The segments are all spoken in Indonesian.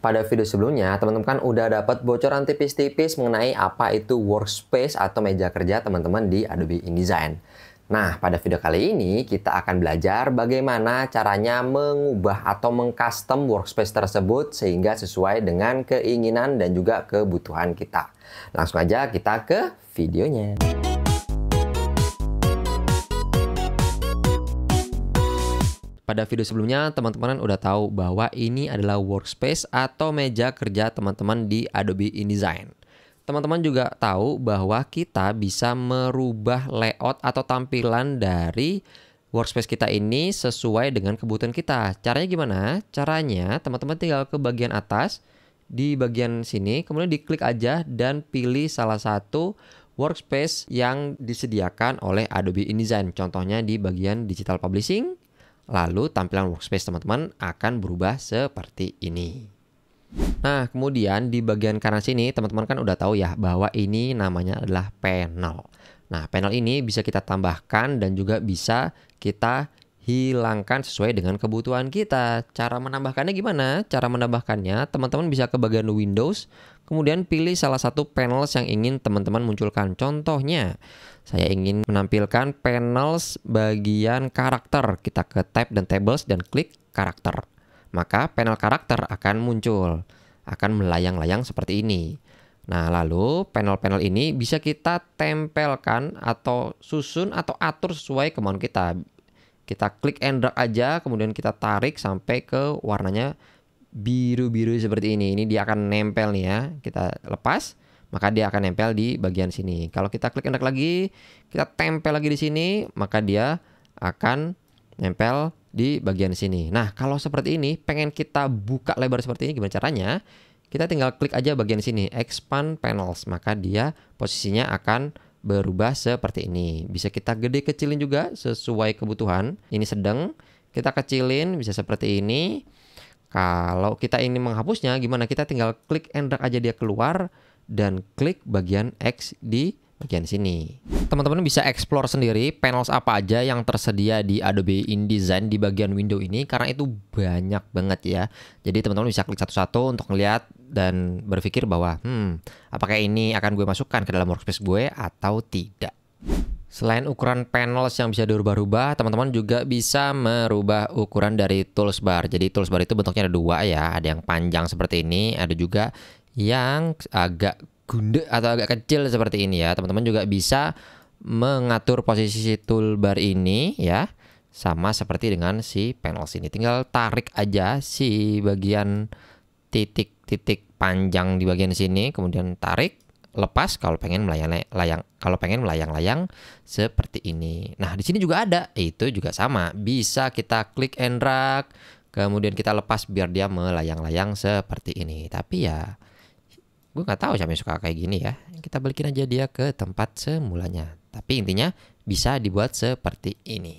Pada video sebelumnya, teman-teman kan udah dapat bocoran tipis-tipis mengenai apa itu workspace atau meja kerja teman-teman di Adobe InDesign. Nah, pada video kali ini kita akan belajar bagaimana caranya mengubah atau mengcustom workspace tersebut sehingga sesuai dengan keinginan dan juga kebutuhan kita. Langsung aja kita ke videonya. Pada video sebelumnya, teman-teman udah tahu bahwa ini adalah workspace atau meja kerja teman-teman di Adobe InDesign. Teman-teman juga tahu bahwa kita bisa merubah layout atau tampilan dari workspace kita ini sesuai dengan kebutuhan kita. Caranya gimana? Caranya teman-teman tinggal ke bagian atas, di bagian sini, kemudian diklik aja dan pilih salah satu workspace yang disediakan oleh Adobe InDesign. Contohnya di bagian digital publishing, Lalu tampilan workspace teman-teman akan berubah seperti ini. Nah, kemudian di bagian kanan sini teman-teman kan udah tahu ya bahwa ini namanya adalah panel. Nah, panel ini bisa kita tambahkan dan juga bisa kita hilangkan sesuai dengan kebutuhan kita. Cara menambahkannya gimana? Cara menambahkannya, teman-teman bisa ke bagian Windows, kemudian pilih salah satu panels yang ingin teman-teman munculkan. Contohnya, saya ingin menampilkan panels bagian karakter. Kita ke tab dan tables dan klik karakter. Maka panel karakter akan muncul, akan melayang-layang seperti ini. Nah, lalu panel-panel ini bisa kita tempelkan atau susun atau atur sesuai kemauan kita. Kita klik and drag aja, kemudian kita tarik sampai ke warnanya biru-biru seperti ini. Ini dia akan nempel nih ya. Kita lepas, maka dia akan nempel di bagian sini. Kalau kita klik and drag lagi, kita tempel lagi di sini, maka dia akan nempel di bagian sini. Nah, kalau seperti ini, pengen kita buka lebar seperti ini, gimana caranya? Kita tinggal klik aja bagian sini, expand panels, maka dia posisinya akan berubah seperti ini. Bisa kita gede kecilin juga sesuai kebutuhan. Ini sedang, kita kecilin bisa seperti ini. Kalau kita ini menghapusnya gimana? Kita tinggal klik and drag aja dia keluar dan klik bagian X di bagian sini. Teman-teman bisa explore sendiri panels apa aja yang tersedia di Adobe InDesign di bagian window ini karena itu banyak banget ya. Jadi teman-teman bisa klik satu-satu untuk melihat dan berpikir bahwa hmm, apakah ini akan gue masukkan ke dalam workspace gue atau tidak. Selain ukuran panels yang bisa diubah-ubah teman-teman juga bisa merubah ukuran dari tools bar. Jadi tools bar itu bentuknya ada dua ya, ada yang panjang seperti ini, ada juga yang agak gundek atau agak kecil seperti ini ya. Teman-teman juga bisa mengatur posisi toolbar ini ya. Sama seperti dengan si panel sini. Tinggal tarik aja si bagian titik-titik panjang di bagian sini, kemudian tarik, lepas kalau pengen melayang-layang kalau pengen melayang-layang seperti ini. Nah, di sini juga ada. Itu juga sama. Bisa kita klik and drag, kemudian kita lepas biar dia melayang-layang seperti ini. Tapi ya gue nggak tahu siapa yang suka kayak gini ya kita balikin aja dia ke tempat semulanya tapi intinya bisa dibuat seperti ini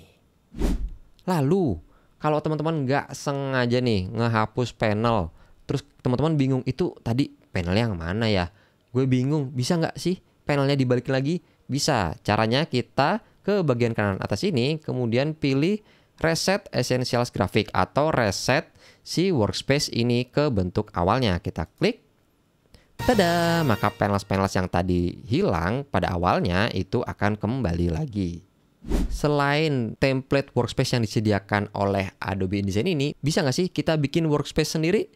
lalu kalau teman-teman nggak sengaja nih ngehapus panel terus teman-teman bingung itu tadi panel yang mana ya gue bingung bisa nggak sih panelnya dibalikin lagi bisa caranya kita ke bagian kanan atas ini kemudian pilih reset essentials graphic atau reset si workspace ini ke bentuk awalnya kita klik Tada, maka panel-panel yang tadi hilang pada awalnya itu akan kembali lagi. Selain template workspace yang disediakan oleh Adobe InDesign ini, bisa nggak sih kita bikin workspace sendiri?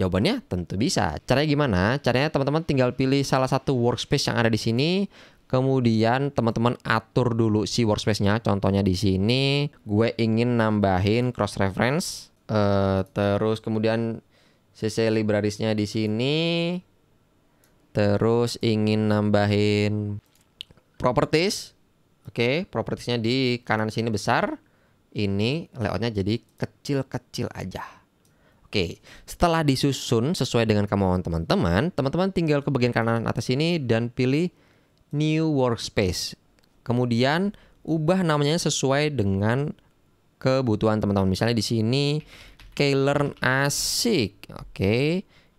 Jawabannya tentu bisa. Caranya gimana? Caranya teman-teman tinggal pilih salah satu workspace yang ada di sini, kemudian teman-teman atur dulu si workspace-nya. Contohnya di sini, gue ingin nambahin cross reference, uh, eh, terus kemudian CC librarisnya di sini. Terus ingin nambahin properties. Oke, propertiesnya di kanan sini besar. Ini layoutnya jadi kecil-kecil aja. Oke, setelah disusun sesuai dengan kemauan teman-teman, teman-teman tinggal ke bagian kanan atas ini dan pilih New Workspace. Kemudian ubah namanya sesuai dengan kebutuhan teman-teman. Misalnya di sini okay, learn asik. Oke. Okay.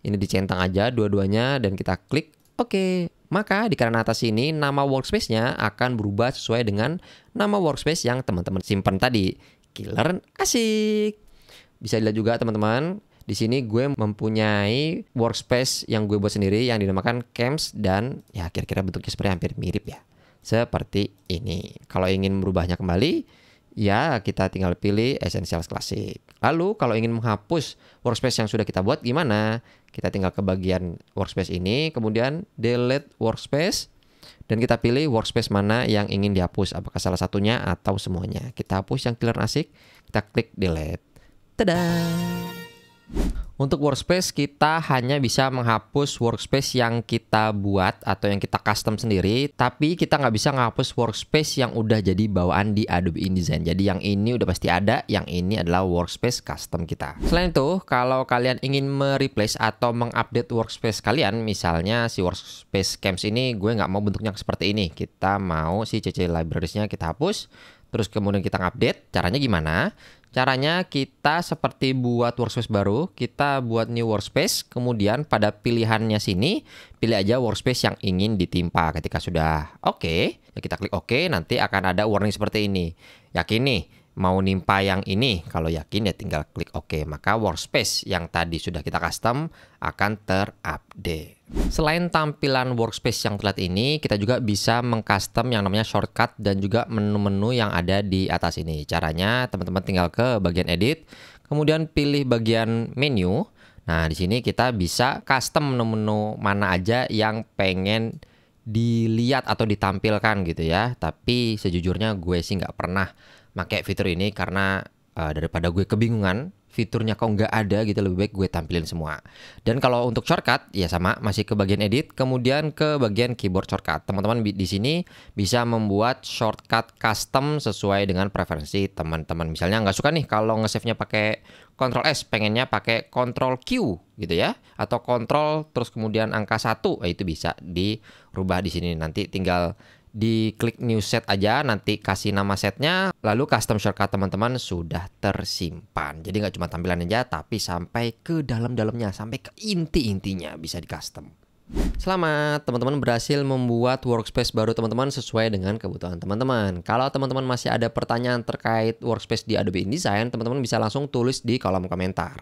Ini dicentang aja dua-duanya dan kita klik oke. Okay. Maka di kanan atas ini nama workspace-nya akan berubah sesuai dengan nama workspace yang teman-teman simpan tadi. Killer asik. Bisa dilihat juga teman-teman, di sini gue mempunyai workspace yang gue buat sendiri yang dinamakan Camps dan ya kira-kira bentuknya seperti hampir mirip ya. Seperti ini. Kalau ingin merubahnya kembali, ya kita tinggal pilih Essentials Classic. Lalu kalau ingin menghapus workspace yang sudah kita buat gimana? Kita tinggal ke bagian workspace ini, kemudian delete workspace dan kita pilih workspace mana yang ingin dihapus, apakah salah satunya atau semuanya. Kita hapus yang killer asik, kita klik delete. Tadaaa! Untuk workspace kita hanya bisa menghapus workspace yang kita buat atau yang kita custom sendiri Tapi kita nggak bisa menghapus workspace yang udah jadi bawaan di Adobe InDesign Jadi yang ini udah pasti ada, yang ini adalah workspace custom kita Selain itu, kalau kalian ingin mereplace atau mengupdate workspace kalian Misalnya si workspace camps ini gue nggak mau bentuknya seperti ini Kita mau si CC libraries-nya kita hapus Terus kemudian kita update, caranya gimana? Caranya kita seperti buat workspace baru, kita buat new workspace, kemudian pada pilihannya sini, pilih aja workspace yang ingin ditimpa ketika sudah oke. Okay, kita klik oke, okay, nanti akan ada warning seperti ini. Yakin nih, mau nimpa yang ini, kalau yakin ya tinggal klik OK. Maka workspace yang tadi sudah kita custom akan terupdate. Selain tampilan workspace yang terlihat ini, kita juga bisa mengcustom yang namanya shortcut dan juga menu-menu yang ada di atas ini. Caranya teman-teman tinggal ke bagian edit, kemudian pilih bagian menu. Nah, di sini kita bisa custom menu-menu mana aja yang pengen dilihat atau ditampilkan gitu ya. Tapi sejujurnya gue sih nggak pernah pakai fitur ini karena uh, daripada gue kebingungan fiturnya kok nggak ada gitu lebih baik gue tampilin semua. Dan kalau untuk shortcut ya sama masih ke bagian edit kemudian ke bagian keyboard shortcut. Teman-teman di sini bisa membuat shortcut custom sesuai dengan preferensi teman-teman. Misalnya nggak suka nih kalau nge-save-nya pakai Ctrl S pengennya pakai Ctrl Q gitu ya atau Ctrl terus kemudian angka satu eh, itu bisa dirubah di sini nanti tinggal di klik new set aja nanti kasih nama setnya lalu custom shortcut teman-teman sudah tersimpan jadi nggak cuma tampilan aja tapi sampai ke dalam-dalamnya sampai ke inti-intinya bisa di custom Selamat teman-teman berhasil membuat workspace baru teman-teman sesuai dengan kebutuhan teman-teman. Kalau teman-teman masih ada pertanyaan terkait workspace di Adobe InDesign, teman-teman bisa langsung tulis di kolom komentar.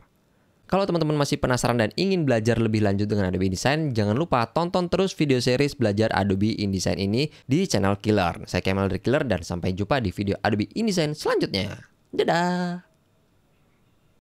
Kalau teman-teman masih penasaran dan ingin belajar lebih lanjut dengan Adobe InDesign, jangan lupa tonton terus video series belajar Adobe InDesign ini di channel Killer. Saya Kemal dari Killer dan sampai jumpa di video Adobe InDesign selanjutnya. Dadah!